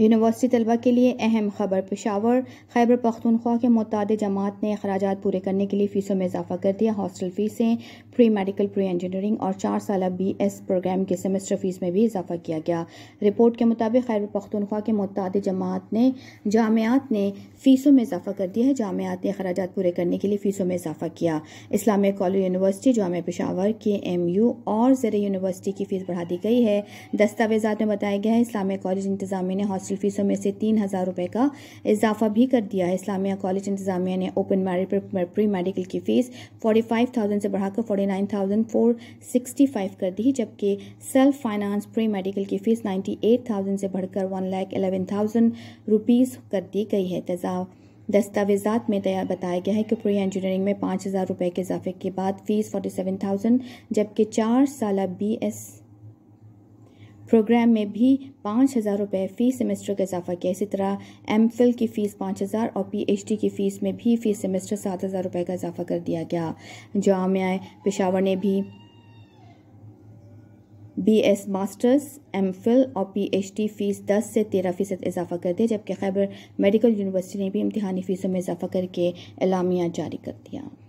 university तलबा के लिए अहम खबर पेशावर खैबर पख्तनख्वा के मुतद जमात ने अखराज पूरे करने के लिए फ़ीसों में इजाफा कर दिया हॉस्टल फ़ीसें प्री मेडिकल प्री इंजीनियरिंग और चार साल बी एस प्रोग्राम के सेमेस्टर फ़ीस में भी इजाफा किया गया रिपोर्ट के मुताबिक खैबर पख्तनख्वा के मुतद जमात ने जामियात ने फ़ीसों में इजाफा कर दिया है जामियात ने अखराज पूरे करने के लिए फ़ीसों में इजाफा किया इस्लामिक कॉलेज यूनिवर्सिटी जाम पेशावर के एम यू और ज़र यूनिवर्सिटी की फ़ीस बढ़ा दी गई है दस्तावेजा में बताया गया है इस्लामिक कॉलेज इंतजामी ने हॉस्टल हॉस्टल फ़ीसों में से तीन हज़ार रुपये का इजाफा भी कर दिया है इस्लामिया कॉलेज इंतजामिया ने ओपन मेरिट पर प्री मेडिकल की फ़ीस फोर्टी फाइव थाउजेंड से बढ़ाकर forty nine thousand four sixty five कर दी जबकि सेल्फ फाइनेंस प्री मेडिकल की फ़ीस नाइन्टी एट थाउजेंड से बढ़कर one lakh eleven thousand rupees कर दी गई है तजाव दस्तावेज़ात में तैयार बताया गया है कि प्री इंजीनियरिंग में पाँच हज़ार रुपये के इजाफे के बाद फ़ीस फोर्टी सेवन थाउजेंड जबकि चार साल बी एस प्रोग्राम में भी पाँच हज़ार रुपये फ़ीस सेमेस्टर का इजाफा किया इसी तरह एम फिल की फ़ीस पाँच हज़ार और पी एच डी की फ़ीस में भी फ़ीस सेमेस्टर सात हज़ार रुपये का इजाफा कर दिया गया जामिया पेशावर ने भी B S masters M Phil और पी एच डी फ़ीस दस से तेरह फ़ीसद इजाफा कर दिया जबकि खैबर मेडिकल यूनिवर्सिटी ने भी इम्तहानी फ़ीसों में इजाफा करके एलामिया जारी कर दिया